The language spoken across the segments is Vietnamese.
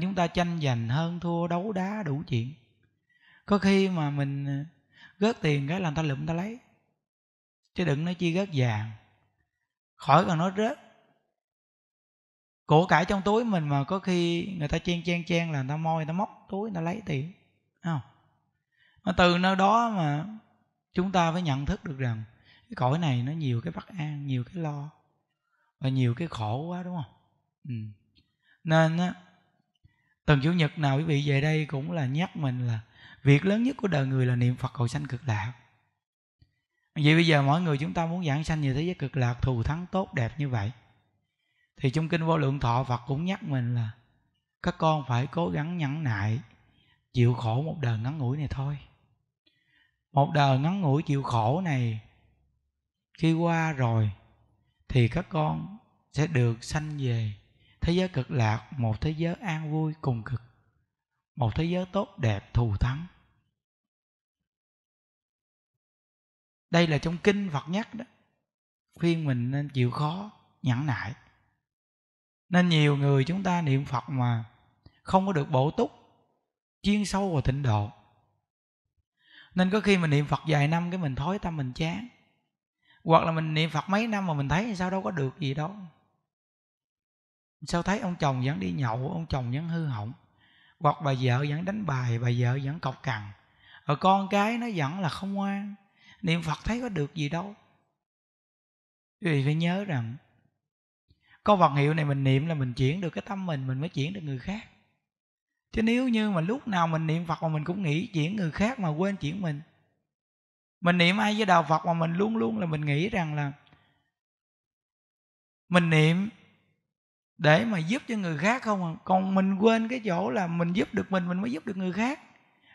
chúng ta tranh giành hơn thua đấu đá đủ chuyện có khi mà mình ờ, gớt tiền cái làm ta lượm ta lấy chứ đừng nói chi gớt vàng khỏi còn nói rớt cổ cải trong túi mình mà có khi người ta chen chen chen là người ta moi người ta móc túi người ta lấy tiền không mà từ nơi đó mà chúng ta phải nhận thức được rằng cái cõi này nó nhiều cái bất an nhiều cái lo và nhiều cái khổ quá đúng không ừ. nên á tuần chủ nhật nào quý vị về đây cũng là nhắc mình là việc lớn nhất của đời người là niệm phật cầu sanh cực lạc vậy bây giờ mỗi người chúng ta muốn giảng sanh về thế giới cực lạc thù thắng tốt đẹp như vậy thì trong kinh vô lượng thọ phật cũng nhắc mình là các con phải cố gắng nhẫn nại chịu khổ một đời ngắn ngủi này thôi một đời ngắn ngủi chịu khổ này khi qua rồi thì các con sẽ được sanh về thế giới cực lạc một thế giới an vui cùng cực một thế giới tốt đẹp thù thắng đây là trong kinh phật nhắc đó khuyên mình nên chịu khó nhẫn nại nên nhiều người chúng ta niệm phật mà không có được bổ túc chuyên sâu vào tịnh độ nên có khi mình niệm phật vài năm cái mình thói tâm mình chán hoặc là mình niệm phật mấy năm mà mình thấy sao đâu có được gì đâu sao thấy ông chồng vẫn đi nhậu ông chồng vẫn hư hỏng hoặc bà vợ vẫn đánh bài bà vợ vẫn cọc cằn rồi con cái nó vẫn là không ngoan niệm phật thấy có được gì đâu quý vị phải nhớ rằng có vật hiệu này mình niệm là mình chuyển được cái tâm mình mình mới chuyển được người khác chứ nếu như mà lúc nào mình niệm phật mà mình cũng nghĩ chuyển người khác mà quên chuyển mình mình niệm ai với đạo phật mà mình luôn luôn là mình nghĩ rằng là mình niệm để mà giúp cho người khác không à? còn mình quên cái chỗ là mình giúp được mình mình mới giúp được người khác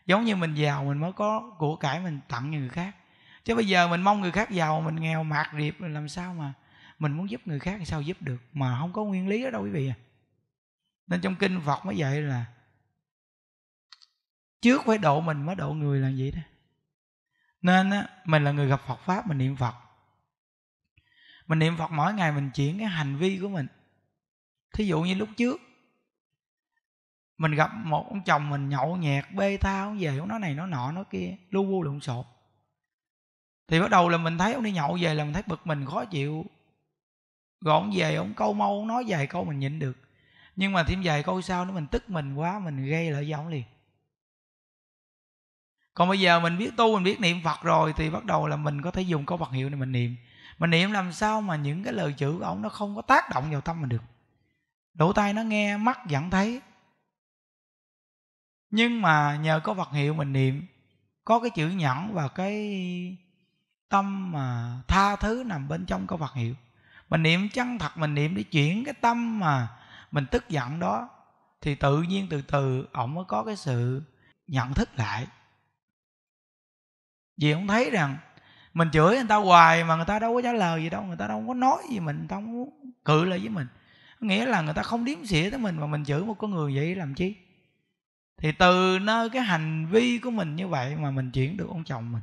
giống như mình giàu mình mới có của cải mình tặng cho người khác chứ bây giờ mình mong người khác giàu mình nghèo mạt điệp làm sao mà mình muốn giúp người khác thì sao giúp được mà không có nguyên lý đó đâu quý vị à nên trong kinh phật mới vậy là trước phải độ mình mới độ người là vậy đó nên á, mình là người gặp phật pháp mình niệm phật mình niệm phật mỗi ngày mình chuyển cái hành vi của mình thí dụ như lúc trước mình gặp một ông chồng mình nhậu nhẹt bê tha, ông về ông nói này nó nọ nó kia lu bu lộn xộn thì bắt đầu là mình thấy ông đi nhậu về là mình thấy bực mình khó chịu gọn về ông câu mâu ông nói vài câu mình nhịn được nhưng mà thêm vài câu sau nữa mình tức mình quá mình gây lại với ông liền còn bây giờ mình biết tu mình biết niệm phật rồi thì bắt đầu là mình có thể dùng câu phật hiệu này mình niệm mình niệm làm sao mà những cái lời chữ của ông nó không có tác động vào tâm mình được lỗ tai nó nghe mắt vẫn thấy nhưng mà nhờ có vật hiệu mình niệm có cái chữ nhẫn và cái tâm mà tha thứ nằm bên trong có vật hiệu mình niệm chân thật mình niệm để chuyển cái tâm mà mình tức giận đó thì tự nhiên từ từ ổng mới có cái sự nhận thức lại vì ông thấy rằng mình chửi người ta hoài mà người ta đâu có trả lời gì đâu người ta đâu có nói gì mình người ta không cự lại với mình nghĩa là người ta không điếm xỉa tới mình mà mình chửi một con người vậy làm chi thì từ nơi cái hành vi của mình như vậy mà mình chuyển được ông chồng mình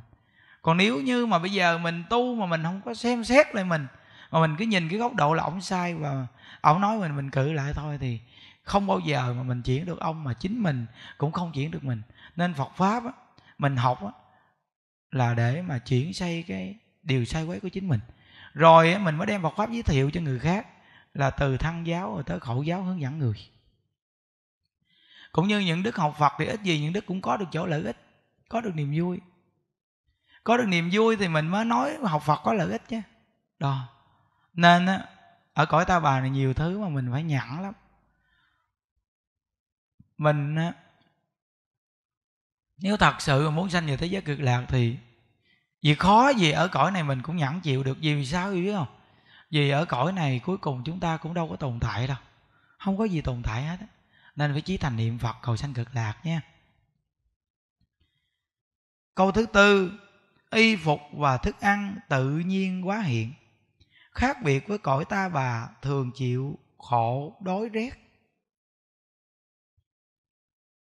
còn nếu như mà bây giờ mình tu mà mình không có xem xét lại mình mà mình cứ nhìn cái góc độ là ông sai và ông nói mình mình cự lại thôi thì không bao giờ mà mình chuyển được ông mà chính mình cũng không chuyển được mình nên phật pháp á, mình học á, là để mà chuyển xây cái điều sai quấy của chính mình rồi á, mình mới đem phật pháp giới thiệu cho người khác là từ thăng giáo rồi tới khẩu giáo hướng dẫn người cũng như những đức học phật thì ít gì những đức cũng có được chỗ lợi ích có được niềm vui có được niềm vui thì mình mới nói học phật có lợi ích chứ đó nên á ở cõi ta bà này nhiều thứ mà mình phải nhẫn lắm mình á nếu thật sự mà muốn sanh về thế giới cực lạc thì vì khó gì ở cõi này mình cũng nhẫn chịu được vì sao biết không vì ở cõi này cuối cùng chúng ta cũng đâu có tồn tại đâu không có gì tồn tại hết nên phải chí thành niệm phật cầu sanh cực lạc nha câu thứ tư y phục và thức ăn tự nhiên quá hiện khác biệt với cõi ta bà thường chịu khổ đói rét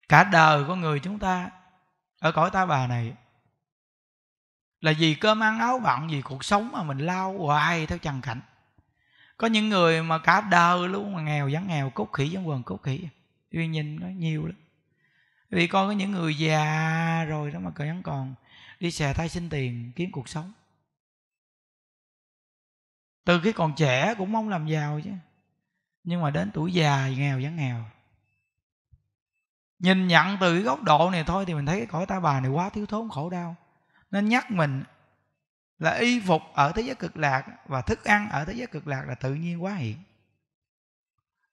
cả đời của người chúng ta ở cõi ta bà này là vì cơm ăn áo bận vì cuộc sống mà mình lao hoài theo trần cảnh có những người mà cả đời luôn mà nghèo vẫn nghèo cốt khỉ vẫn quần cốt khỉ tuy nhìn nó nhiều lắm vì coi có những người già rồi đó mà vẫn còn đi xè tay xin tiền kiếm cuộc sống từ khi còn trẻ cũng mong làm giàu chứ nhưng mà đến tuổi già nghèo vẫn nghèo nhìn nhận từ cái góc độ này thôi thì mình thấy cái cõi ta bà này quá thiếu thốn khổ đau nên nhắc mình là y phục ở thế giới cực lạc và thức ăn ở thế giới cực lạc là tự nhiên quá hiện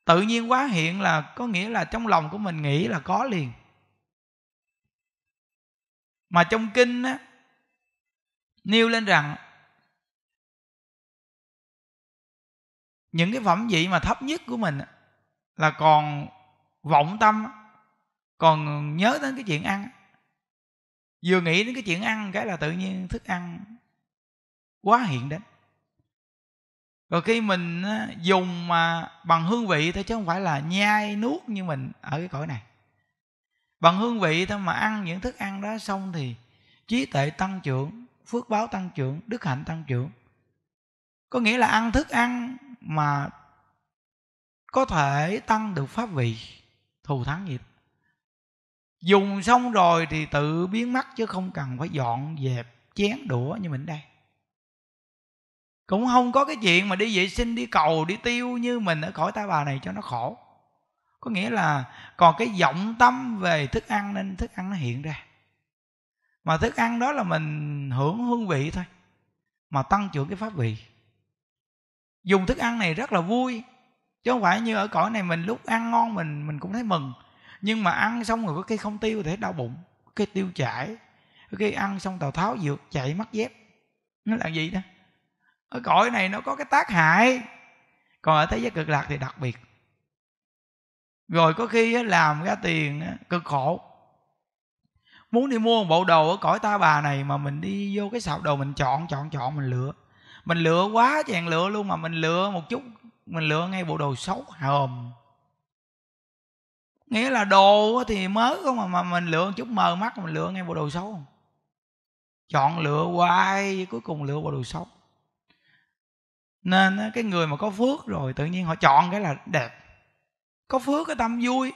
tự nhiên quá hiện là có nghĩa là trong lòng của mình nghĩ là có liền mà trong kinh á nêu lên rằng những cái phẩm vị mà thấp nhất của mình là còn vọng tâm còn nhớ đến cái chuyện ăn vừa nghĩ đến cái chuyện ăn cái là tự nhiên thức ăn quá hiện đến rồi khi mình dùng mà bằng hương vị thôi chứ không phải là nhai nuốt như mình ở cái cõi này bằng hương vị thôi mà ăn những thức ăn đó xong thì trí tuệ tăng trưởng phước báo tăng trưởng đức hạnh tăng trưởng có nghĩa là ăn thức ăn mà có thể tăng được pháp vị thù thắng gì đó dùng xong rồi thì tự biến mất chứ không cần phải dọn dẹp chén đũa như mình đây cũng không có cái chuyện mà đi vệ sinh đi cầu đi tiêu như mình ở khỏi ta bà này cho nó khổ có nghĩa là còn cái vọng tâm về thức ăn nên thức ăn nó hiện ra mà thức ăn đó là mình hưởng hương vị thôi mà tăng trưởng cái pháp vị dùng thức ăn này rất là vui chứ không phải như ở cõi này mình lúc ăn ngon mình mình cũng thấy mừng nhưng mà ăn xong rồi có khi không tiêu thì thấy đau bụng khi tiêu chảy khi ăn xong tào tháo dược chạy mắt dép nó là gì đó ở cõi này nó có cái tác hại còn ở thế giới cực lạc thì đặc biệt rồi có khi làm ra tiền cực khổ muốn đi mua một bộ đồ ở cõi ta bà này mà mình đi vô cái sạp đồ mình chọn chọn chọn mình lựa mình lựa quá chàng lựa luôn mà mình lựa một chút mình lựa ngay bộ đồ xấu hòm nghĩa là đồ thì mới không mà mà mình lựa chút mờ mắt mình lựa ngay bộ đồ xấu chọn lựa hoài cuối cùng lựa bộ đồ xấu nên cái người mà có phước rồi tự nhiên họ chọn cái là đẹp có phước cái tâm vui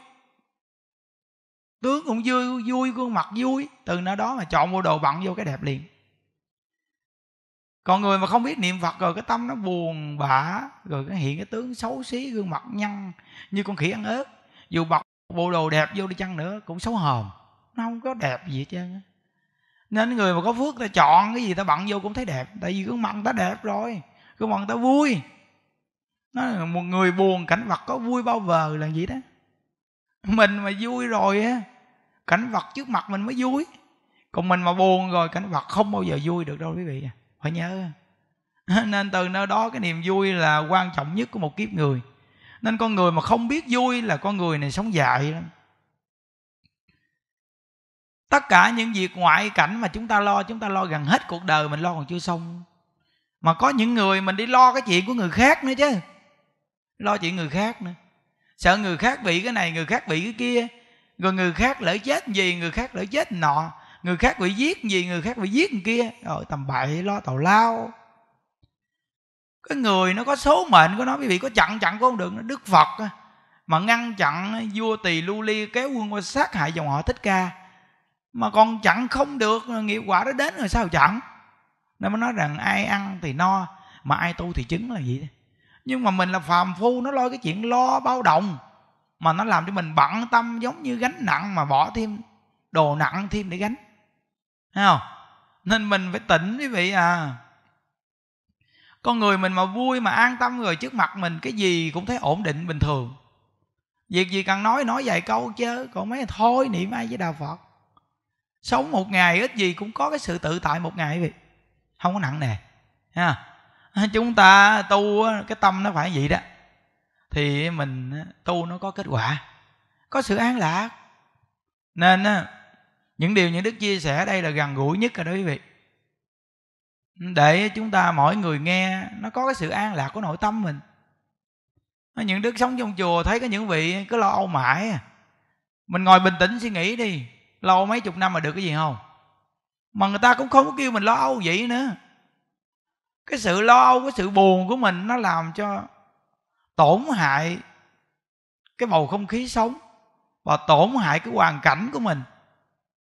tướng cũng vui vui gương mặt vui từ nơi đó mà chọn bộ đồ bận vô cái đẹp liền còn người mà không biết niệm phật rồi cái tâm nó buồn bã rồi cái hiện cái tướng xấu xí gương mặt nhăn như con khỉ ăn ớt dù bọc bộ đồ đẹp vô đi chăng nữa cũng xấu hồn nó không có đẹp gì hết trơn nên người mà có phước ta chọn cái gì ta bận vô cũng thấy đẹp tại vì gương mặt ta đẹp rồi gương mặt ta vui nó một người buồn cảnh vật có vui bao giờ là gì đó mình mà vui rồi á cảnh vật trước mặt mình mới vui còn mình mà buồn rồi cảnh vật không bao giờ vui được đâu quý vị à. phải nhớ nên từ nơi đó cái niềm vui là quan trọng nhất của một kiếp người nên con người mà không biết vui là con người này sống dài lắm tất cả những việc ngoại cảnh mà chúng ta lo chúng ta lo gần hết cuộc đời mình lo còn chưa xong mà có những người mình đi lo cái chuyện của người khác nữa chứ lo chuyện người khác nữa sợ người khác bị cái này người khác bị cái kia rồi người khác lỡ chết gì người khác lỡ chết nọ người khác bị giết gì người khác bị giết kia rồi tầm bậy lo tào lao cái người nó có số mệnh của nó quý vị có chặn chặn cũng không được đức phật mà ngăn chặn vua tỳ lưu ly kéo quân qua sát hại dòng họ thích ca mà còn chặn không được nghiệp quả đó đến rồi sao chặn nên mới nói rằng ai ăn thì no mà ai tu thì chứng là gì nhưng mà mình là phàm phu nó lo cái chuyện lo bao đồng mà nó làm cho mình bận tâm giống như gánh nặng mà bỏ thêm đồ nặng thêm để gánh thấy không nên mình phải tỉnh quý vị à con người mình mà vui mà an tâm rồi trước mặt mình cái gì cũng thấy ổn định bình thường việc gì cần nói nói vài câu chứ còn mấy thôi niệm ai với đạo phật sống một ngày ít gì cũng có cái sự tự tại một ngày vậy không có nặng nề ha chúng ta tu cái tâm nó phải vậy đó thì mình tu nó có kết quả có sự an lạc nên những điều những đức chia sẻ đây là gần gũi nhất rồi đó quý vị để chúng ta mỗi người nghe nó có cái sự an lạc của nội tâm mình những đức sống trong chùa thấy có những vị cứ lo âu mãi à. mình ngồi bình tĩnh suy nghĩ đi lâu mấy chục năm mà được cái gì không mà người ta cũng không có kêu mình lo âu vậy nữa cái sự lo âu cái sự buồn của mình nó làm cho tổn hại cái bầu không khí sống và tổn hại cái hoàn cảnh của mình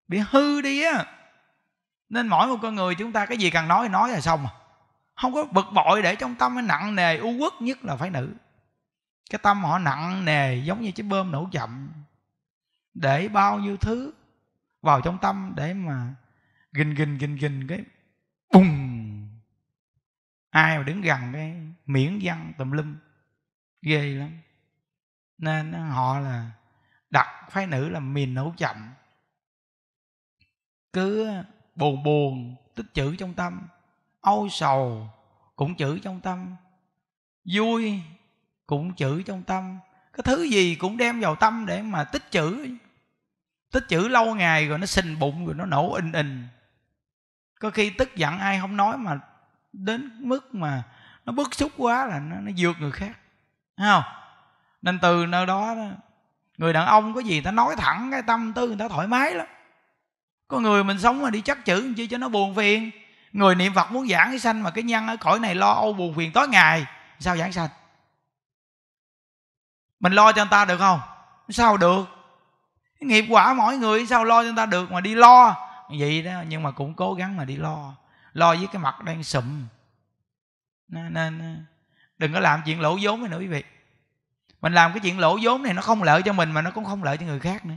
bị hư đi á nên mỗi một con người chúng ta cái gì cần nói nói là xong à. không có bực bội để trong tâm nó nặng nề u uất nhất là phải nữ cái tâm họ nặng nề giống như chiếc bơm nổ chậm để bao nhiêu thứ vào trong tâm để mà gình gình gình gình cái bùng ai mà đứng gần cái miễn văn tùm lum ghê lắm nên họ là đặt phái nữ là miền nổ chậm cứ buồn buồn tích trữ trong tâm âu sầu cũng trữ trong tâm vui cũng trữ trong tâm cái thứ gì cũng đem vào tâm để mà tích trữ tích trữ lâu ngày rồi nó sình bụng rồi nó nổ in in có khi tức giận ai không nói mà đến mức mà nó bức xúc quá là nó, nó vượt người khác Thấy không nên từ nơi đó người đàn ông có gì ta nói thẳng cái tâm tư người ta thoải mái lắm có người mình sống mà đi chắc chữ chi cho nó buồn phiền người niệm phật muốn giảng cái sanh mà cái nhân ở cõi này lo âu buồn phiền tối ngày sao giảng sanh mình lo cho người ta được không sao được nghiệp quả mỗi người sao lo cho người ta được mà đi lo vậy đó nhưng mà cũng cố gắng mà đi lo lo với cái mặt đang sụm nên, nên đừng có làm chuyện lỗ vốn nữa quý vị mình làm cái chuyện lỗ vốn này nó không lợi cho mình mà nó cũng không lợi cho người khác nữa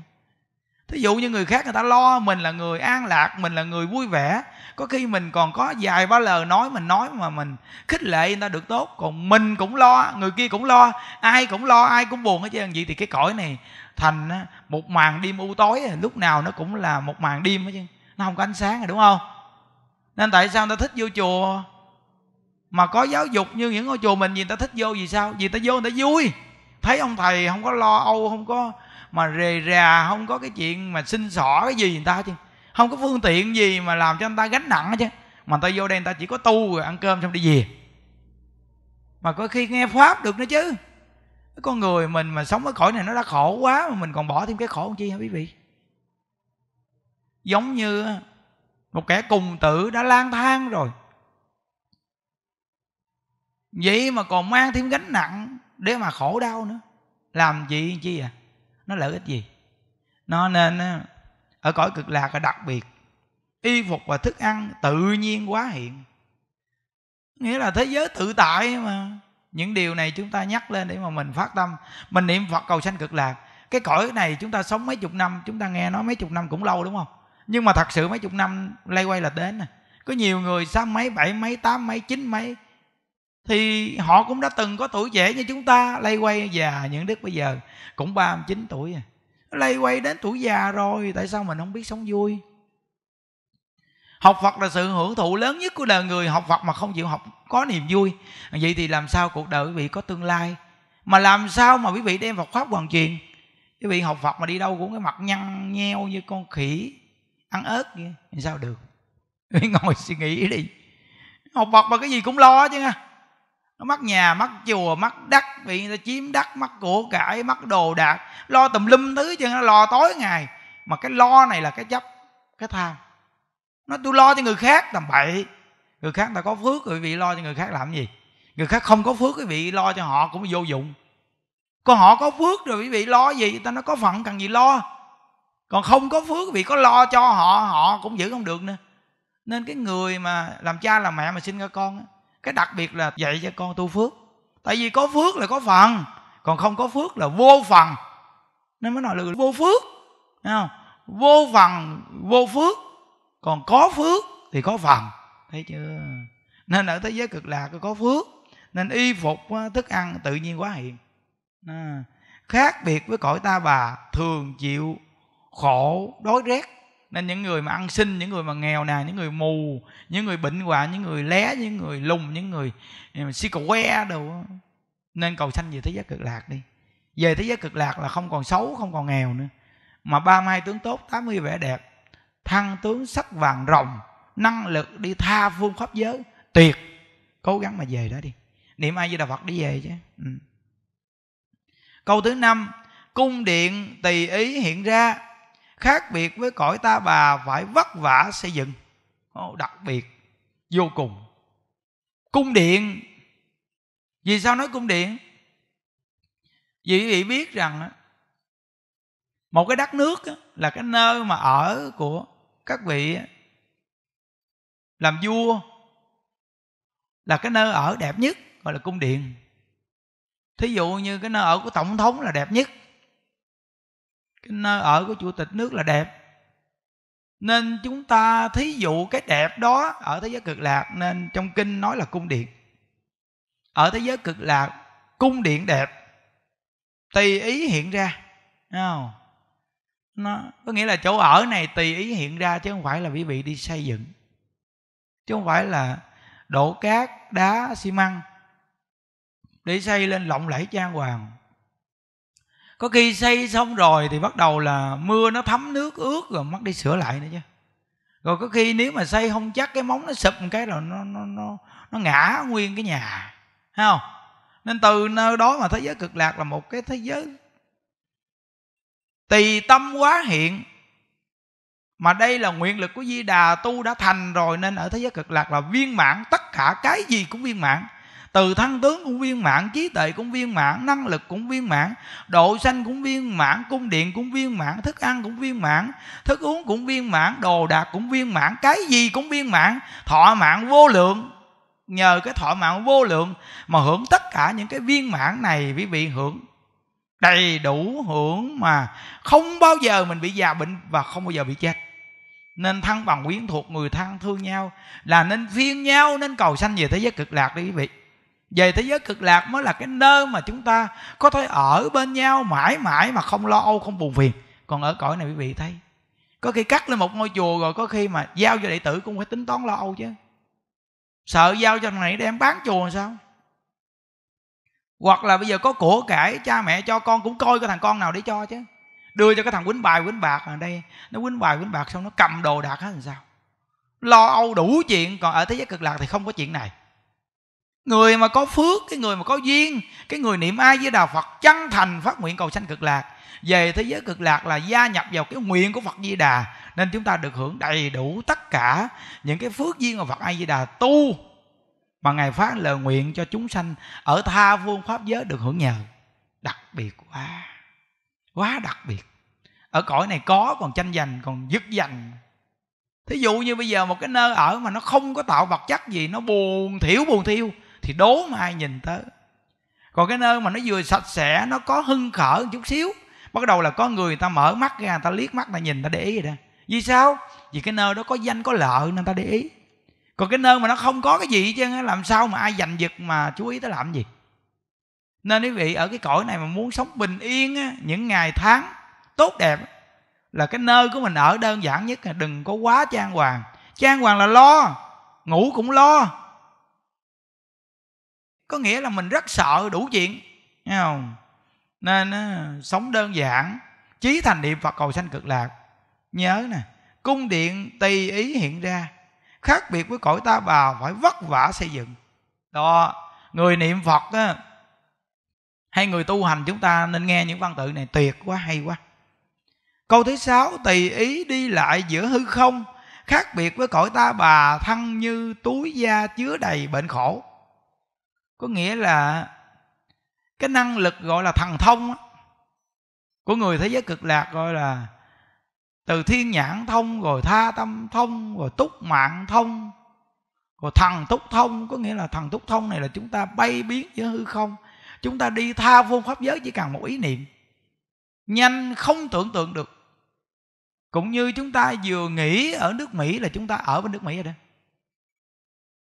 thí dụ như người khác người ta lo mình là người an lạc mình là người vui vẻ có khi mình còn có vài ba lời nói mình nói mà mình khích lệ người ta được tốt còn mình cũng lo người kia cũng lo ai cũng lo ai cũng buồn hết trơn vậy thì cái cõi này thành một màn đêm u tối lúc nào nó cũng là một màn đêm hết trơn nó không có ánh sáng rồi đúng không nên tại sao người ta thích vô chùa mà có giáo dục như những ngôi chùa mình gì người ta thích vô vì sao vì ta vô người ta vui thấy ông thầy không có lo âu không có mà rề rà không có cái chuyện mà xin xỏ cái gì người ta chứ không có phương tiện gì mà làm cho người ta gánh nặng chứ mà người ta vô đây người ta chỉ có tu rồi ăn cơm xong đi về mà có khi nghe pháp được nữa chứ con người mình mà sống ở cõi này nó đã khổ quá mà mình còn bỏ thêm cái khổ chi hả quý vị giống như một kẻ cùng tử đã lang thang rồi vậy mà còn mang thêm gánh nặng để mà khổ đau nữa làm gì chi à nó lợi ích gì nó nên ở cõi cực lạc là đặc biệt y phục và thức ăn tự nhiên quá hiện nghĩa là thế giới tự tại mà những điều này chúng ta nhắc lên để mà mình phát tâm mình niệm phật cầu sanh cực lạc cái cõi này chúng ta sống mấy chục năm chúng ta nghe nói mấy chục năm cũng lâu đúng không nhưng mà thật sự mấy chục năm lay quay là đến nè có nhiều người sáu mấy bảy mấy tám mấy chín mấy thì họ cũng đã từng có tuổi trẻ như chúng ta lay quay già những đức bây giờ cũng 39 tuổi rồi à. lay quay đến tuổi già rồi tại sao mình không biết sống vui học phật là sự hưởng thụ lớn nhất của đời người học phật mà không chịu học có niềm vui vậy thì làm sao cuộc đời quý vị có tương lai mà làm sao mà quý vị đem phật pháp hoàn truyền quý vị học phật mà đi đâu cũng cái mặt nhăn nheo như con khỉ ăn ớt vậy sao được ngồi suy nghĩ đi học phật mà cái gì cũng lo chứ nha nó mắc nhà mắc chùa mắc đất bị người ta chiếm đất mắc của cải mắc đồ đạc lo tùm lum thứ cho nó lo tối ngày mà cái lo này là cái chấp cái tham nó tôi lo cho người khác tầm bậy người khác ta có phước quý vị lo cho người khác làm gì người khác không có phước quý vị lo cho họ cũng vô dụng còn họ có phước rồi quý vị lo gì ta nó có phận cần gì lo còn không có phước quý vị có lo cho họ họ cũng giữ không được nữa nên cái người mà làm cha làm mẹ mà sinh ra con á cái đặc biệt là dạy cho con tu phước tại vì có phước là có phần còn không có phước là vô phần nên mới nói là vô phước Thấy không vô phần vô phước còn có phước thì có phần thấy chưa nên ở thế giới cực lạc có phước nên y phục thức ăn tự nhiên quá hiện à, khác biệt với cõi ta bà thường chịu khổ đói rét nên những người mà ăn xin những người mà nghèo nàn những người mù những người bệnh hoạn những người lé những người lùng những người ờ, si cầu que đồ nên cầu sanh về thế giới cực lạc đi về thế giới cực lạc là không còn xấu không còn nghèo nữa mà ba mươi tướng tốt tám mươi vẻ đẹp thăng tướng sắc vàng rồng năng lực đi tha phương pháp giới tuyệt cố gắng mà về đó đi niệm ai với đà phật đi về chứ ừ. câu thứ năm cung điện tùy ý hiện ra khác biệt với cõi ta bà phải vất vả xây dựng đặc biệt vô cùng cung điện vì sao nói cung điện vì quý vị biết rằng một cái đất nước là cái nơi mà ở của các vị làm vua là cái nơi ở đẹp nhất gọi là cung điện thí dụ như cái nơi ở của tổng thống là đẹp nhất cái nơi ở của chủ tịch nước là đẹp nên chúng ta thí dụ cái đẹp đó ở thế giới cực lạc nên trong kinh nói là cung điện ở thế giới cực lạc cung điện đẹp tùy ý hiện ra không nó có nghĩa là chỗ ở này tùy ý hiện ra chứ không phải là quý vị đi xây dựng chứ không phải là đổ cát đá xi măng để xây lên lộng lẫy trang hoàng có khi xây xong rồi thì bắt đầu là mưa nó thấm nước ướt rồi mất đi sửa lại nữa chứ rồi có khi nếu mà xây không chắc cái móng nó sụp một cái rồi nó nó nó nó ngã nguyên cái nhà thấy không nên từ nơi đó mà thế giới cực lạc là một cái thế giới tùy tâm quá hiện mà đây là nguyện lực của di đà tu đã thành rồi nên ở thế giới cực lạc là viên mãn tất cả cái gì cũng viên mãn từ thân tướng cũng viên mãn trí tuệ cũng viên mãn năng lực cũng viên mãn độ sanh cũng viên mãn cung điện cũng viên mãn thức ăn cũng viên mãn thức uống cũng viên mãn đồ đạc cũng viên mãn cái gì cũng viên mãn thọ mạng vô lượng nhờ cái thọ mạng vô lượng mà hưởng tất cả những cái viên mãn này quý vị hưởng đầy đủ hưởng mà không bao giờ mình bị già bệnh và không bao giờ bị chết nên thân bằng quyến thuộc người thân thương nhau là nên phiên nhau nên cầu sanh về thế giới cực lạc đi quý vị về thế giới cực lạc mới là cái nơi mà chúng ta có thể ở bên nhau mãi mãi mà không lo âu không buồn phiền còn ở cõi này quý vị thấy có khi cắt lên một ngôi chùa rồi có khi mà giao cho đệ tử cũng phải tính toán lo âu chứ sợ giao cho thằng này đem bán chùa làm sao hoặc là bây giờ có của cải cha mẹ cho con cũng coi cái thằng con nào để cho chứ đưa cho cái thằng quýnh bài quýnh bạc ở đây nó quýnh bài quýnh bạc xong nó cầm đồ đạc hết làm sao lo âu đủ chuyện còn ở thế giới cực lạc thì không có chuyện này người mà có phước cái người mà có duyên cái người niệm ai với đà phật chân thành phát nguyện cầu sanh cực lạc về thế giới cực lạc là gia nhập vào cái nguyện của phật di đà nên chúng ta được hưởng đầy đủ tất cả những cái phước duyên của phật a di đà tu mà ngài phát lời nguyện cho chúng sanh ở tha phương pháp giới được hưởng nhờ đặc biệt quá quá đặc biệt ở cõi này có còn tranh giành còn dứt giành thí dụ như bây giờ một cái nơi ở mà nó không có tạo vật chất gì nó buồn thiểu buồn thiêu thì đố mà ai nhìn tới còn cái nơi mà nó vừa sạch sẽ nó có hưng khởi chút xíu bắt đầu là có người, ta mở mắt ra người ta liếc mắt ta nhìn ta để ý vậy đó vì sao vì cái nơi đó có danh có lợi nên ta để ý còn cái nơi mà nó không có cái gì chứ làm sao mà ai giành giật mà chú ý tới làm gì nên quý vị ở cái cõi này mà muốn sống bình yên những ngày tháng tốt đẹp là cái nơi của mình ở đơn giản nhất là đừng có quá trang hoàng trang hoàng là lo ngủ cũng lo có nghĩa là mình rất sợ đủ chuyện nghe không nên sống đơn giản chí thành niệm phật cầu sanh cực lạc nhớ nè cung điện tùy ý hiện ra khác biệt với cõi ta bà phải vất vả xây dựng đó người niệm phật á hay người tu hành chúng ta nên nghe những văn tự này tuyệt quá hay quá câu thứ sáu tùy ý đi lại giữa hư không khác biệt với cõi ta bà thân như túi da chứa đầy bệnh khổ có nghĩa là cái năng lực gọi là thần thông của người thế giới cực lạc gọi là từ thiên nhãn thông rồi tha tâm thông rồi túc mạng thông rồi thần túc thông có nghĩa là thần túc thông này là chúng ta bay biến giữa hư không chúng ta đi tha phương pháp giới chỉ cần một ý niệm nhanh không tưởng tượng được cũng như chúng ta vừa nghĩ ở nước mỹ là chúng ta ở bên nước mỹ rồi đó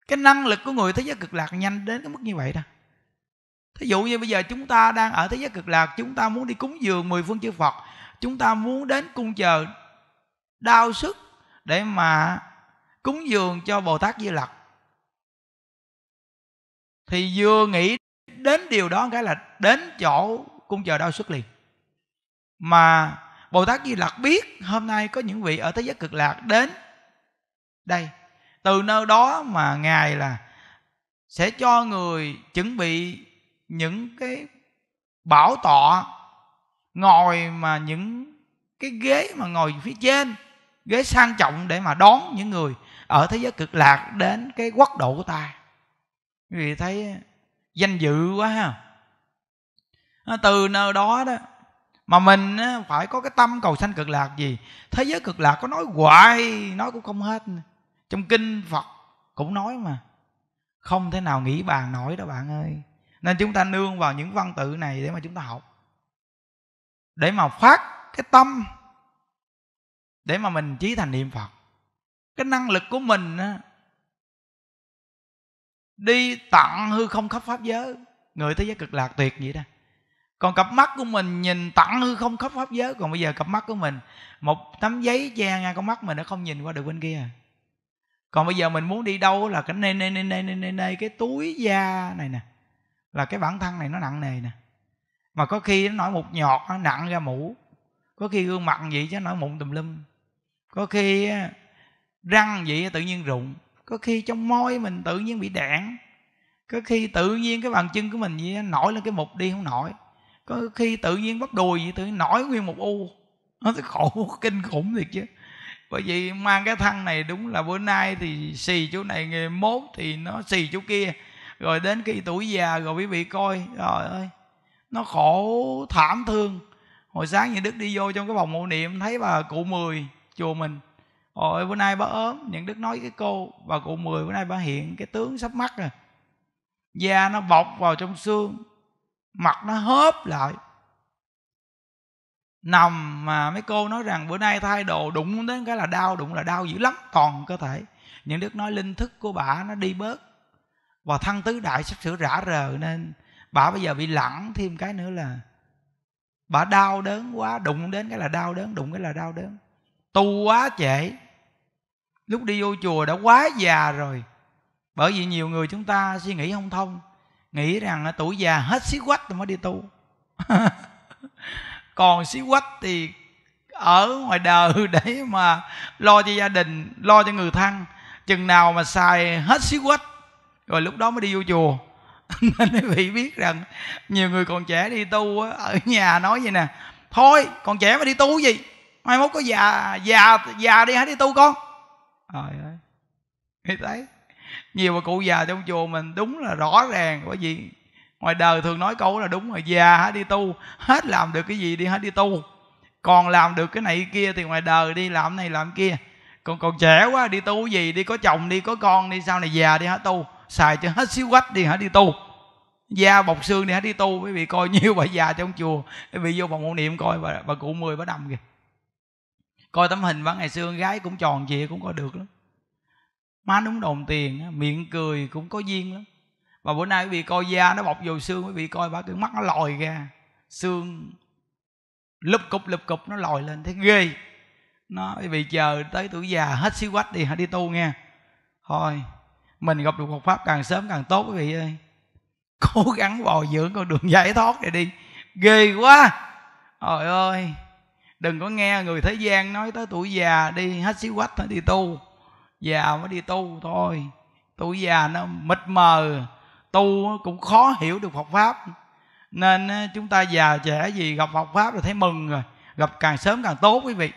cái năng lực của người thế giới cực lạc nhanh đến cái mức như vậy đó thí dụ như bây giờ chúng ta đang ở thế giới cực lạc chúng ta muốn đi cúng dường mười phương chư phật chúng ta muốn đến cung chờ đau sức để mà cúng dường cho bồ tát di lặc thì vừa nghĩ đến điều đó cái là đến chỗ cung chờ đau sức liền mà bồ tát di lặc biết hôm nay có những vị ở thế giới cực lạc đến đây từ nơi đó mà ngài là sẽ cho người chuẩn bị những cái bảo tọa ngồi mà những cái ghế mà ngồi phía trên ghế sang trọng để mà đón những người ở thế giới cực lạc đến cái quốc độ của ta quý vị thấy danh dự quá ha à, từ nơi đó đó mà mình phải có cái tâm cầu sanh cực lạc gì thế giới cực lạc có nói hoài nói cũng không hết trong kinh phật cũng nói mà không thể nào nghĩ bàn nổi đó bạn ơi nên chúng ta nương vào những văn tự này để mà chúng ta học để mà phát cái tâm để mà mình chí thành niệm phật cái năng lực của mình á, đi tặng hư không khắp pháp giới người thế giới cực lạc tuyệt vậy đó còn cặp mắt của mình nhìn tặng hư không khắp pháp giới còn bây giờ cặp mắt của mình một tấm giấy che ngang con mắt mình nó không nhìn qua được bên kia còn bây giờ mình muốn đi đâu là cái này này này này này này, cái túi da này nè là cái bản thân này nó nặng nề nè mà có khi nó nổi một nhọt nó nặng ra mũ có khi gương mặt vậy chứ nổi mụn tùm lum có khi răng vậy tự nhiên rụng có khi trong môi mình tự nhiên bị đạn có khi tự nhiên cái bàn chân của mình vậy nổi lên cái mục đi không nổi có khi tự nhiên bắt đùi vậy tự nhiên nổi nguyên một u nó khổ kinh khủng thiệt chứ bởi vì mang cái thân này đúng là bữa nay thì xì chỗ này ngày mốt thì nó xì chỗ kia rồi đến khi tuổi già rồi quý vị coi rồi ơi nó khổ thảm thương hồi sáng những đức đi vô trong cái vòng mộ niệm thấy bà cụ mười chùa mình rồi bữa nay bà ốm những đức nói cái cô bà cụ mười bữa nay bà hiện cái tướng sắp mắt rồi da nó bọc vào trong xương mặt nó hớp lại nằm mà mấy cô nói rằng bữa nay thay đồ đụng đến cái là đau đụng là đau dữ lắm toàn cơ thể những đức nói linh thức của bà nó đi bớt và thân tứ đại sắp sửa rã rờ nên bà bây giờ bị lẳng thêm cái nữa là bà đau đớn quá đụng đến cái là đau đớn đụng cái là đau đớn tu quá trễ lúc đi vô chùa đã quá già rồi bởi vì nhiều người chúng ta suy nghĩ không thông nghĩ rằng tuổi già hết xí quách rồi mới đi tu còn xí quách thì ở ngoài đời để mà lo cho gia đình lo cho người thân chừng nào mà xài hết xí quách rồi lúc đó mới đi vô chùa nên quý vị biết rằng nhiều người còn trẻ đi tu ở nhà nói vậy nè thôi còn trẻ mà đi tu gì mai mốt có già già già đi hả đi tu con trời ơi thấy nhiều bà cụ già trong chùa mình đúng là rõ ràng bởi vì ngoài đời thường nói câu là đúng rồi già hả đi tu hết làm được cái gì đi hết đi tu còn làm được cái này kia thì ngoài đời đi làm này làm kia còn còn trẻ quá đi tu gì đi có chồng đi có con đi sau này già đi hết tu xài cho hết xíu quách đi hết đi tu da bọc xương đi hết đi tu quý vị coi nhiêu bà già trong chùa quý vị vô phòng hộ niệm coi bà, bà cụ mười bà đầm kìa coi tấm hình bà ngày xưa con gái cũng tròn trịa cũng coi được lắm má đúng đồng tiền miệng cười cũng có duyên lắm và bữa nay quý vị coi da nó bọc vô xương quý vị coi ba cái mắt nó lòi ra xương lúp cục lúp cục nó lòi lên thấy ghê nó quý vị chờ tới tuổi già hết xíu quách đi hả đi tu nghe thôi mình gặp được một pháp càng sớm càng tốt quý vị ơi cố gắng bồi dưỡng con đường giải thoát này đi ghê quá trời ơi đừng có nghe người thế gian nói tới tuổi già đi hết xíu quách thôi đi tu già mới đi tu thôi tuổi già nó mịt mờ tu cũng khó hiểu được Phật pháp nên chúng ta già trẻ gì gặp Phật pháp là thấy mừng rồi gặp càng sớm càng tốt quý vị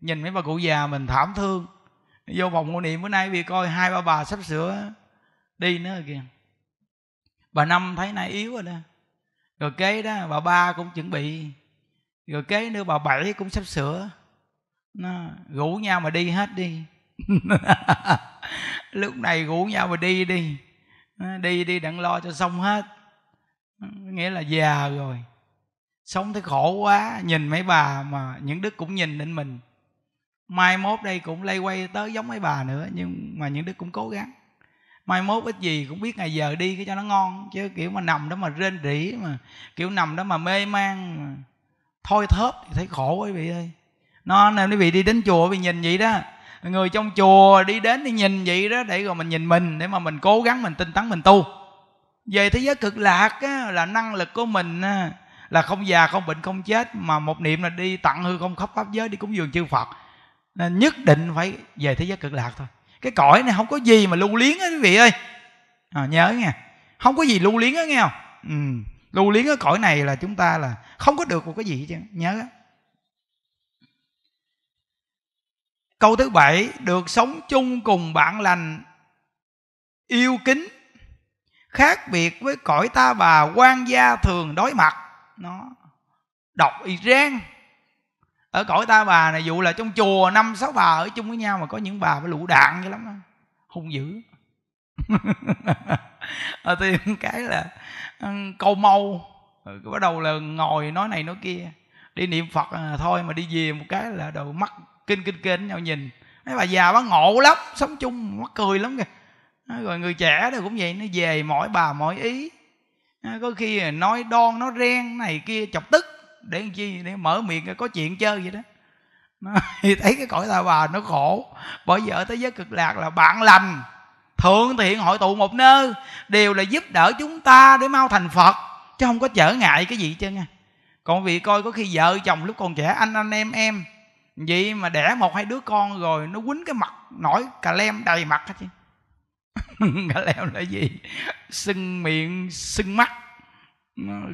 nhìn mấy bà cụ già mình thảm thương vô phòng ngủ niệm bữa nay bị coi hai ba bà sắp sửa đi nữa kìa bà năm thấy nay yếu rồi đó rồi kế đó bà ba cũng chuẩn bị rồi kế nữa bà bảy cũng sắp sửa nó rủ nhau mà đi hết đi lúc này rủ nhau mà đi đi Ờ, đi đi đặng lo cho xong hết ờ, nghĩa là già rồi sống thấy khổ quá nhìn mấy bà mà những đức cũng nhìn định mình mai mốt đây cũng lây quay tới giống mấy bà nữa nhưng mà những đức cũng cố gắng mai mốt ít gì cũng biết ngày giờ đi cái cho nó ngon chứ kiểu mà nằm đó mà rên rỉ mà kiểu nằm đó mà mê man thôi thớp thì thấy khổ quý vị ơi nó nên quý vị đi đến chùa quý vị nhìn vậy đó người trong chùa đi đến đi nhìn vậy đó để rồi mình nhìn mình để mà mình cố gắng mình tinh tấn mình tu về thế giới cực lạc á, là năng lực của mình á, là không già không bệnh không chết mà một niệm là đi tặng hư không khắp pháp giới đi cúng dường chư phật nên nhất định phải về thế giới cực lạc thôi cái cõi này không có gì mà lưu liếng á quý vị ơi à, nhớ nha không có gì lưu liếng á nghe không ừ. lưu liếng ở cõi này là chúng ta là không có được một cái gì chứ nhớ á câu thứ bảy được sống chung cùng bạn lành yêu kính khác biệt với cõi ta bà quan gia thường đối mặt nó đọc y rang ở cõi ta bà này dụ là trong chùa năm sáu bà ở chung với nhau mà có những bà với lũ đạn dữ lắm đó. hung dữ à, thì cái là ừ, câu mâu ừ, bắt đầu là ngồi nói này nói kia đi niệm phật à, thôi mà đi về một cái là đầu mắt kinh kinh kinh nhau nhìn mấy bà già bà ngộ lắm sống chung mắc cười lắm kìa rồi người trẻ đó cũng vậy nó về mỗi bà mỗi ý có khi nói đon nó ren này kia chọc tức để làm chi để mở miệng có chuyện chơi vậy đó nó, thấy cái cõi ta bà nó khổ bởi vì ở thế giới cực lạc là bạn lành thượng thiện hội tụ một nơi đều là giúp đỡ chúng ta để mau thành phật chứ không có trở ngại cái gì chứ nha còn vì coi có khi vợ chồng lúc còn trẻ anh anh em em vậy mà đẻ một hai đứa con rồi nó quýnh cái mặt nổi cà lem đầy mặt hết chứ cà lem là gì sưng miệng sưng mắt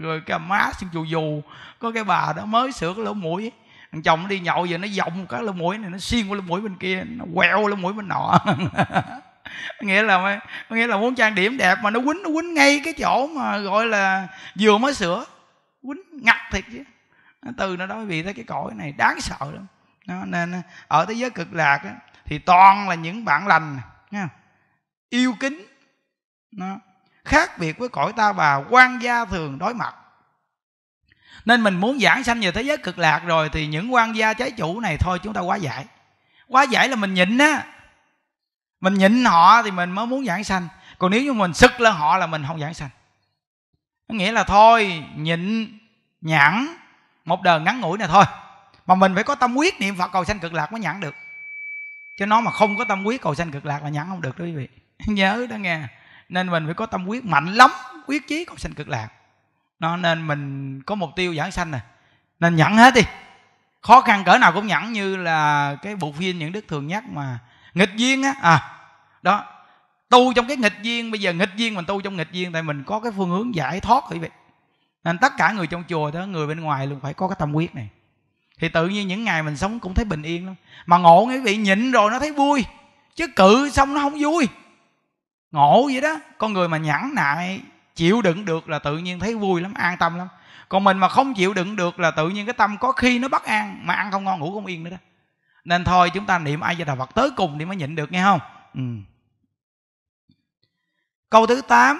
rồi cà má sưng dù dù có cái bà đó mới sửa cái lỗ mũi thằng chồng đi nhậu giờ nó vòng cái lỗ mũi này nó xiên qua lỗ mũi bên kia nó quẹo lỗ mũi bên nọ nghĩa là nghĩa là muốn trang điểm đẹp mà nó quýnh nó quýnh ngay cái chỗ mà gọi là vừa mới sửa quýnh ngặt thiệt chứ từ nó đó vì thấy cái cõi này đáng sợ lắm đó, nên ờ, ở thế giới cực lạc đó, thì toàn là những bạn lành nha, yêu kính nó khác biệt với cõi ta bà quan gia thường đối mặt nên mình muốn giảng sanh về thế giới cực lạc rồi thì những quan gia trái chủ này thôi chúng ta quá giải quá giải là mình nhịn á mình nhịn họ thì mình mới muốn giảng sanh còn nếu như mình sực lên họ là mình không giảng sanh nghĩa là thôi nhịn nhãn một đời ngắn ngủi này thôi mà mình phải có tâm quyết niệm phật cầu sanh cực lạc mới nhận được chứ nó mà không có tâm quyết cầu sanh cực lạc là nhận không được đó quý vị nhớ đó nghe nên mình phải có tâm quyết mạnh lắm quyết chí cầu sanh cực lạc nó nên mình có mục tiêu giảng sanh nè à. nên nhận hết đi khó khăn cỡ nào cũng nhận như là cái bộ phim những đức thường nhắc mà nghịch duyên á à đó tu trong cái nghịch duyên bây giờ nghịch duyên mình tu trong nghịch duyên tại mình có cái phương hướng giải thoát quý vị nên tất cả người trong chùa đó người bên ngoài luôn phải có cái tâm quyết này thì tự nhiên những ngày mình sống cũng thấy bình yên lắm mà ngộ quý vị nhịn rồi nó thấy vui chứ cự xong nó không vui ngộ vậy đó con người mà nhẫn nại chịu đựng được là tự nhiên thấy vui lắm an tâm lắm còn mình mà không chịu đựng được là tự nhiên cái tâm có khi nó bất an mà ăn không ngon ngủ không yên nữa đó nên thôi chúng ta niệm ai gia đà phật tới cùng thì mới nhịn được nghe không ừ. câu thứ 8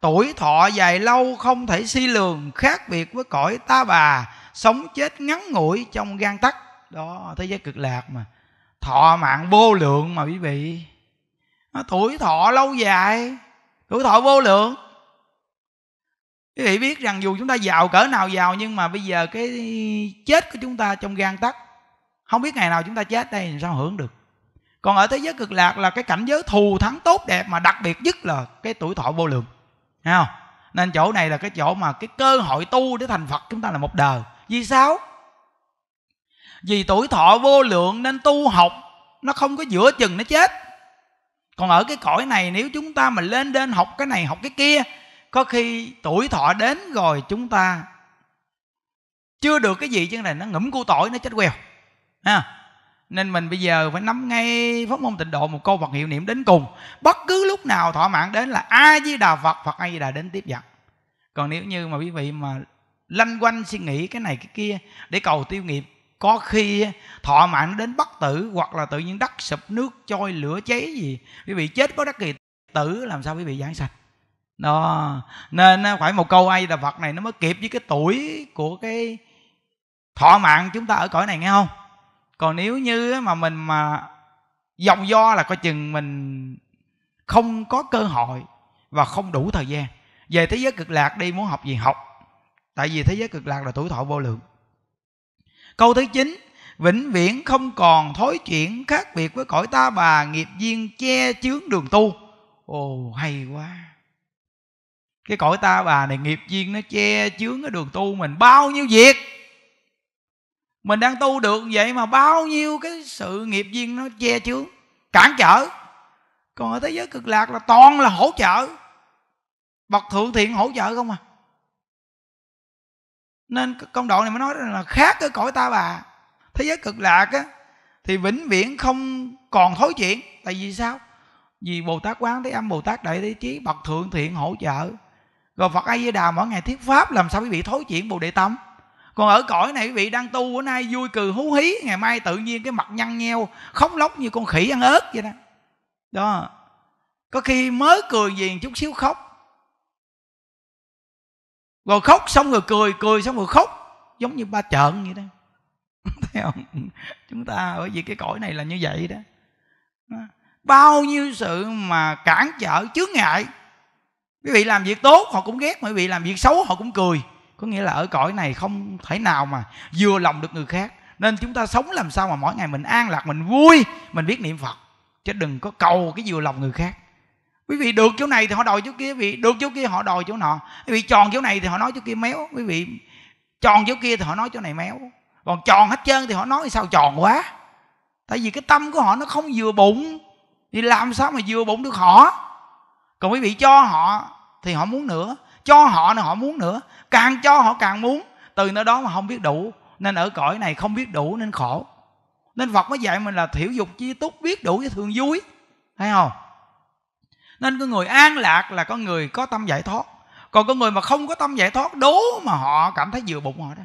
tuổi thọ dài lâu không thể suy si lường khác biệt với cõi ta bà sống chết ngắn ngủi trong gan tắc đó thế giới cực lạc mà thọ mạng vô lượng mà quý vị nó tuổi thọ lâu dài tuổi thọ vô lượng quý vị biết rằng dù chúng ta giàu cỡ nào giàu nhưng mà bây giờ cái chết của chúng ta trong gan tắc không biết ngày nào chúng ta chết đây thì sao hưởng được còn ở thế giới cực lạc là cái cảnh giới thù thắng tốt đẹp mà đặc biệt nhất là cái tuổi thọ vô lượng Thấy không? Nên chỗ này là cái chỗ mà cái cơ hội tu để thành Phật chúng ta là một đời vì sao vì tuổi thọ vô lượng nên tu học nó không có giữa chừng nó chết còn ở cái cõi này nếu chúng ta mà lên đến học cái này học cái kia có khi tuổi thọ đến rồi chúng ta chưa được cái gì chứ này nó ngẫm cu tội nó chết quèo ha nên mình bây giờ phải nắm ngay pháp môn tịnh độ một câu vật hiệu niệm đến cùng bất cứ lúc nào thọ mạng đến là a di đà phật phật a di đà đến tiếp dẫn còn nếu như mà quý vị mà lanh quanh suy nghĩ cái này cái kia để cầu tiêu nghiệp có khi thọ mạng đến bất tử hoặc là tự nhiên đất sụp nước trôi lửa cháy gì quý vị chết có đất kỳ tử làm sao quý vị giảng sạch đó nên phải một câu ai là phật này nó mới kịp với cái tuổi của cái thọ mạng chúng ta ở cõi này nghe không còn nếu như mà mình mà dòng do là coi chừng mình không có cơ hội và không đủ thời gian về thế giới cực lạc đi muốn học gì học tại vì thế giới cực lạc là tuổi thọ vô lượng câu thứ 9 vĩnh viễn không còn thối chuyển khác biệt với cõi ta bà nghiệp duyên che chướng đường tu ồ hay quá cái cõi ta bà này nghiệp duyên nó che chướng cái đường tu mình bao nhiêu việc mình đang tu được vậy mà bao nhiêu cái sự nghiệp duyên nó che chướng cản trở còn ở thế giới cực lạc là toàn là hỗ trợ bậc thượng thiện hỗ trợ không à nên công đoạn này mới nói là khác cái cõi ta bà thế giới cực lạc á thì vĩnh viễn không còn thối chuyện tại vì sao vì bồ tát quán thế âm bồ tát đại thế chí bậc thượng thiện hỗ trợ rồi phật a di đà mỗi ngày thuyết pháp làm sao quý vị thối chuyện bồ đề tâm còn ở cõi này quý vị đang tu bữa nay vui cười hú hí ngày mai tự nhiên cái mặt nhăn nheo khóc lóc như con khỉ ăn ớt vậy đó đó có khi mới cười gì chút xíu khóc rồi khóc xong rồi cười cười xong rồi khóc giống như ba trợn vậy đó thấy không chúng ta bởi vì cái cõi này là như vậy đó bao nhiêu sự mà cản trở chướng ngại quý vị làm việc tốt họ cũng ghét mà quý vị làm việc xấu họ cũng cười có nghĩa là ở cõi này không thể nào mà vừa lòng được người khác nên chúng ta sống làm sao mà mỗi ngày mình an lạc mình vui mình biết niệm phật chứ đừng có cầu cái vừa lòng người khác quý vị được chỗ này thì họ đòi chỗ kia quý vị được chỗ kia họ đòi chỗ nọ quý vị tròn chỗ này thì họ nói chỗ kia méo quý vị tròn chỗ kia thì họ nói chỗ này méo còn tròn hết trơn thì họ nói sao tròn quá tại vì cái tâm của họ nó không vừa bụng thì làm sao mà vừa bụng được họ còn quý vị cho họ thì họ muốn nữa cho họ là họ muốn nữa càng cho họ càng muốn từ nơi đó mà không biết đủ nên ở cõi này không biết đủ nên khổ nên phật mới dạy mình là thiểu dục chi túc biết đủ với thường vui thấy không nên con người an lạc là con người có tâm giải thoát còn con người mà không có tâm giải thoát đố mà họ cảm thấy vừa bụng họ đó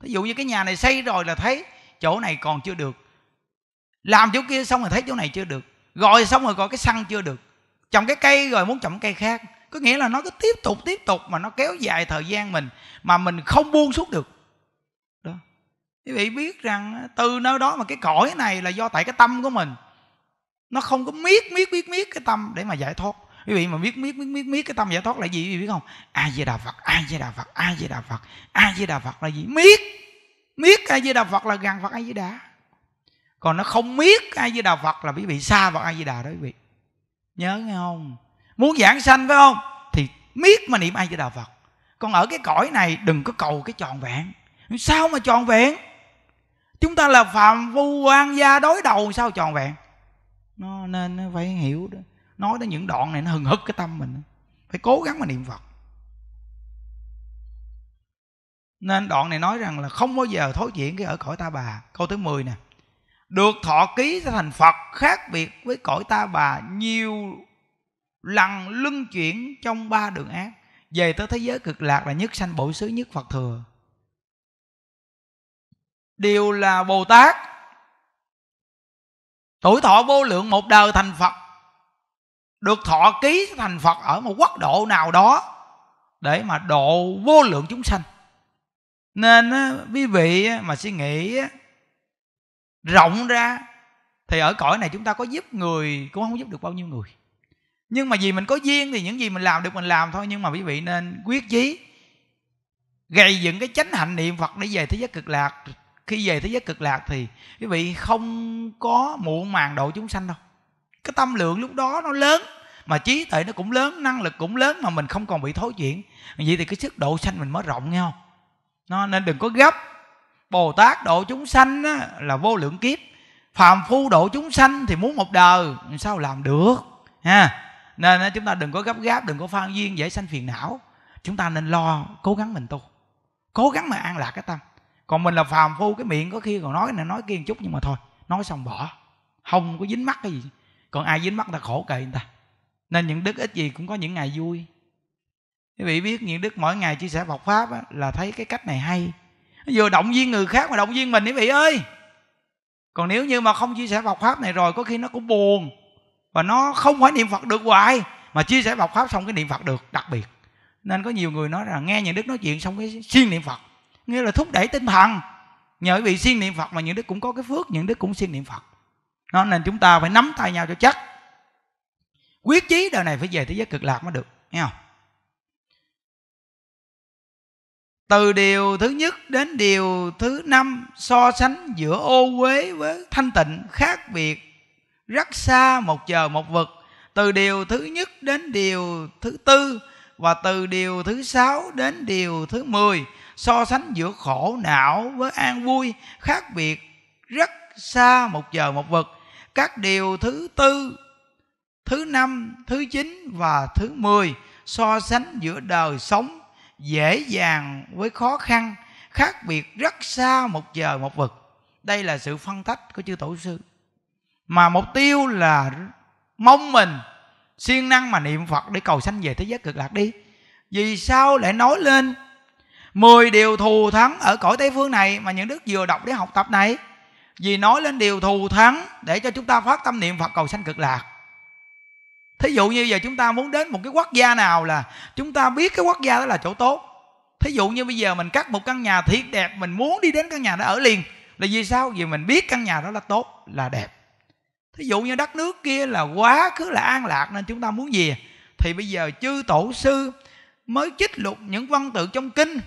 ví dụ như cái nhà này xây rồi là thấy chỗ này còn chưa được làm chỗ kia xong rồi thấy chỗ này chưa được gọi xong rồi gọi cái xăng chưa được trồng cái cây rồi muốn trồng cây khác có nghĩa là nó cứ tiếp tục tiếp tục mà nó kéo dài thời gian mình mà mình không buông xuống được đó quý vị biết rằng từ nơi đó mà cái cõi này là do tại cái tâm của mình nó không có miết miết miết miết cái tâm để mà giải thoát quý vị mà miết miết miết miết miết cái tâm giải thoát là gì quý vị biết không a di đà phật a di đà phật a di đà phật a di đà phật là gì miết miết a di đà phật là gần phật a di đà còn nó không miết a di đà phật là quý vị xa phật a di đà đó quý vị nhớ nghe không muốn giảng sanh phải không thì miết mà niệm a di đà phật còn ở cái cõi này đừng có cầu cái tròn vẹn sao mà tròn vẹn chúng ta là phạm vu quan gia đối đầu sao tròn vẹn nó nên nó phải hiểu đó nói đến những đoạn này nó hừng hực cái tâm mình phải cố gắng mà niệm phật nên đoạn này nói rằng là không bao giờ thối chuyển cái ở cõi ta bà câu thứ 10 nè được thọ ký sẽ thành phật khác biệt với cõi ta bà nhiều lần luân chuyển trong ba đường ác về tới thế giới cực lạc là nhất sanh bổ xứ nhất phật thừa đều là bồ tát tuổi thọ vô lượng một đời thành phật được thọ ký thành phật ở một quốc độ nào đó để mà độ vô lượng chúng sanh nên quý vị mà suy nghĩ rộng ra thì ở cõi này chúng ta có giúp người cũng không giúp được bao nhiêu người nhưng mà vì mình có duyên thì những gì mình làm được mình làm thôi nhưng mà quý vị nên quyết chí gây dựng cái chánh hạnh niệm phật để về thế giới cực lạc khi về thế giới cực lạc thì quý vị không có muộn màng độ chúng sanh đâu cái tâm lượng lúc đó nó lớn mà trí tuệ nó cũng lớn năng lực cũng lớn mà mình không còn bị thối chuyện vậy thì cái sức độ sanh mình mới rộng nghe không nó nên đừng có gấp bồ tát độ chúng sanh á, là vô lượng kiếp phàm phu độ chúng sanh thì muốn một đời sao làm được ha nên chúng ta đừng có gấp gáp đừng có phan duyên dễ sanh phiền não chúng ta nên lo cố gắng mình tu cố gắng mà an lạc cái tâm còn mình là phàm phu cái miệng có khi còn nói này nói kia một chút nhưng mà thôi nói xong bỏ không có dính mắt cái gì còn ai dính mắt ta khổ kệ người ta nên những đức ít gì cũng có những ngày vui quý vị biết những đức mỗi ngày chia sẻ Phật pháp á, là thấy cái cách này hay vừa động viên người khác mà động viên mình quý vị ơi còn nếu như mà không chia sẻ Phật pháp này rồi có khi nó cũng buồn và nó không phải niệm Phật được hoài mà chia sẻ Phật pháp xong cái niệm Phật được đặc biệt nên có nhiều người nói rằng nghe những đức nói chuyện xong cái siêng niệm Phật nghĩa là thúc đẩy tinh thần nhờ bị siêng niệm phật mà những đứa cũng có cái phước những đứa cũng siêng niệm phật nó nên chúng ta phải nắm tay nhau cho chắc quyết chí đời này phải về thế giới cực lạc mới được nghe không từ điều thứ nhất đến điều thứ năm so sánh giữa ô uế với thanh tịnh khác biệt rất xa một chờ một vực từ điều thứ nhất đến điều thứ tư và từ điều thứ sáu đến điều thứ mười so sánh giữa khổ não với an vui khác biệt rất xa một giờ một vực các điều thứ tư thứ năm thứ chín và thứ mười so sánh giữa đời sống dễ dàng với khó khăn khác biệt rất xa một giờ một vực đây là sự phân tách của chư tổ sư mà mục tiêu là mong mình siêng năng mà niệm phật để cầu sanh về thế giới cực lạc đi vì sao lại nói lên mười điều thù thắng ở cõi Tây Phương này Mà những đức vừa đọc để học tập này Vì nói lên điều thù thắng Để cho chúng ta phát tâm niệm Phật cầu sanh cực lạc Thí dụ như giờ chúng ta muốn đến một cái quốc gia nào là Chúng ta biết cái quốc gia đó là chỗ tốt Thí dụ như bây giờ mình cắt một căn nhà thiệt đẹp Mình muốn đi đến căn nhà đó ở liền Là vì sao? Vì mình biết căn nhà đó là tốt, là đẹp Thí dụ như đất nước kia là quá cứ là an lạc Nên chúng ta muốn về Thì bây giờ chư tổ sư mới chích lục những văn tự trong kinh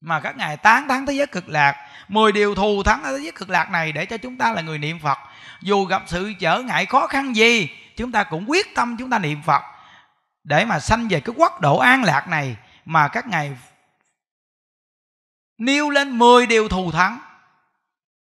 mà các ngài tán thắng thế giới cực lạc mười điều thù thắng thế giới cực lạc này để cho chúng ta là người niệm Phật dù gặp sự trở ngại khó khăn gì chúng ta cũng quyết tâm chúng ta niệm Phật để mà sanh về cái quốc độ an lạc này mà các ngài nêu lên 10 điều thù thắng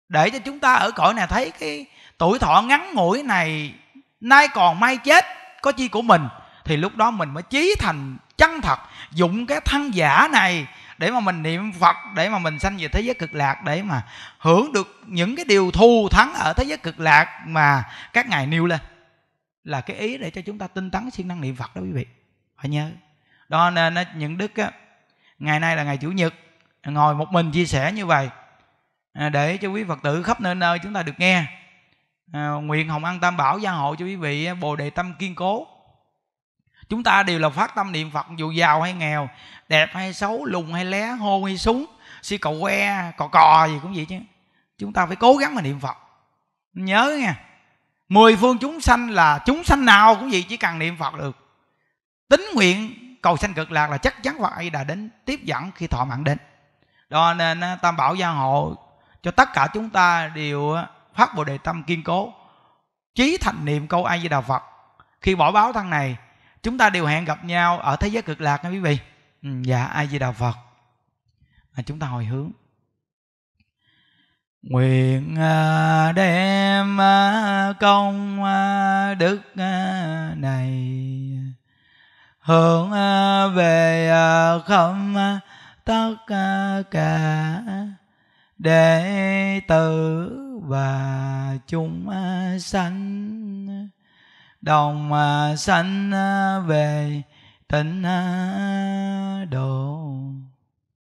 để cho chúng ta ở cõi này thấy cái tuổi thọ ngắn ngủi này nay còn mai chết có chi của mình thì lúc đó mình mới chí thành chân thật dụng cái thân giả này để mà mình niệm phật để mà mình sanh về thế giới cực lạc để mà hưởng được những cái điều thù thắng ở thế giới cực lạc mà các ngài nêu lên là cái ý để cho chúng ta tinh tấn siêng năng niệm phật đó quý vị phải nhớ đó nên những đức á, ngày nay là ngày chủ nhật ngồi một mình chia sẻ như vậy à, để cho quý phật tử khắp nơi nơi chúng ta được nghe à, nguyện hồng an tam bảo gia hộ cho quý vị bồ đề tâm kiên cố chúng ta đều là phát tâm niệm phật dù giàu hay nghèo đẹp hay xấu lùng hay lé hô hay súng si cầu que cò cò gì cũng vậy chứ chúng ta phải cố gắng mà niệm phật nhớ nha mười phương chúng sanh là chúng sanh nào cũng vậy chỉ cần niệm phật được tính nguyện cầu sanh cực lạc là chắc chắn phật ấy đã đến tiếp dẫn khi thọ mạng đến đó nên tam bảo gia hộ cho tất cả chúng ta đều phát bồ đề tâm kiên cố chí thành niệm câu ai di đà phật khi bỏ báo thân này chúng ta đều hẹn gặp nhau ở thế giới cực lạc nha quý vị ừ, dạ ai di đạo phật à, chúng ta hồi hướng nguyện à, đem à, công à, đức này hướng về không tất cả đệ tử và chúng sanh đồng à, sanh à, về tịnh à, độ